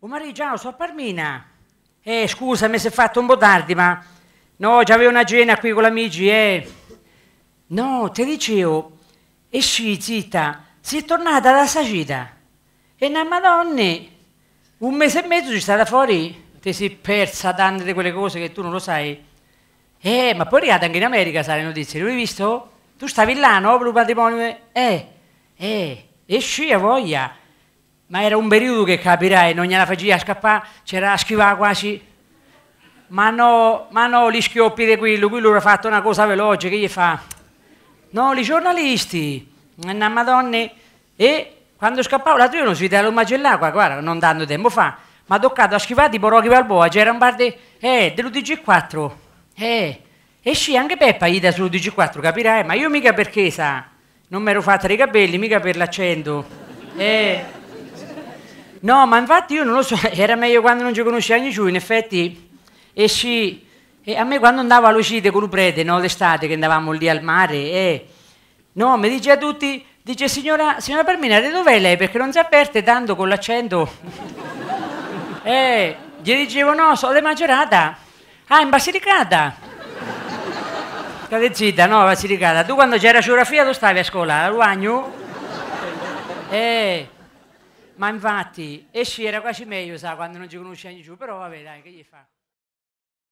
Oh Marigiano, sono a Palmina. Eh, scusa, mi si è fatto un po' tardi, ma... No, già avevo una cena qui con gli amici, eh. No, ti dicevo, esci zitta, si è tornata da Sagita. E una madonna, un mese e mezzo ci stata fuori, ti sei persa tante di quelle cose che tu non lo sai. Eh, ma poi è arrivata anche in America, sai, le notizie, l'hai visto? Tu stavi là, no, per il patrimonio? Eh, eh, esci a voglia. Ma era un periodo che capirai, non gliela facevi a scappare, c'era a schivare quasi. Ma no, ma no, gli schioppi di quello, quello ha fatto una cosa veloce, che gli fa? No, i giornalisti, una madonna, e quando scappavo l'altro giorno si dava un magellato, guarda, non tanto tempo fa, ma toccato a schivare tipo Rocky Balboa, c'era un bar di, eh, dello dg 4 eh, e sì, anche Peppa gli sul dg 4 capirai, ma io mica perché sa, non mi ero fatta i capelli, mica per l'accento, eh... No, ma infatti io non lo so, era meglio quando non ci conoscevi nessuno, in effetti esci... E a me quando andavo all'uscita con con prete, no, l'estate che andavamo lì al mare, eh, no, mi dice a tutti, dice signora, signora Palmina, dov'è lei? Perché non si avverte tanto con l'accento. eh, gli dicevo no, sono di Maggiorata. Ah, in Basilicata. State zitta, no, Basilicata. Tu quando c'era geografia tu stavi a scuola, a Luagno? Eh... Ma infatti, esci era quasi meglio sa quando non ci conosce giù, però vabbè dai, che gli fa?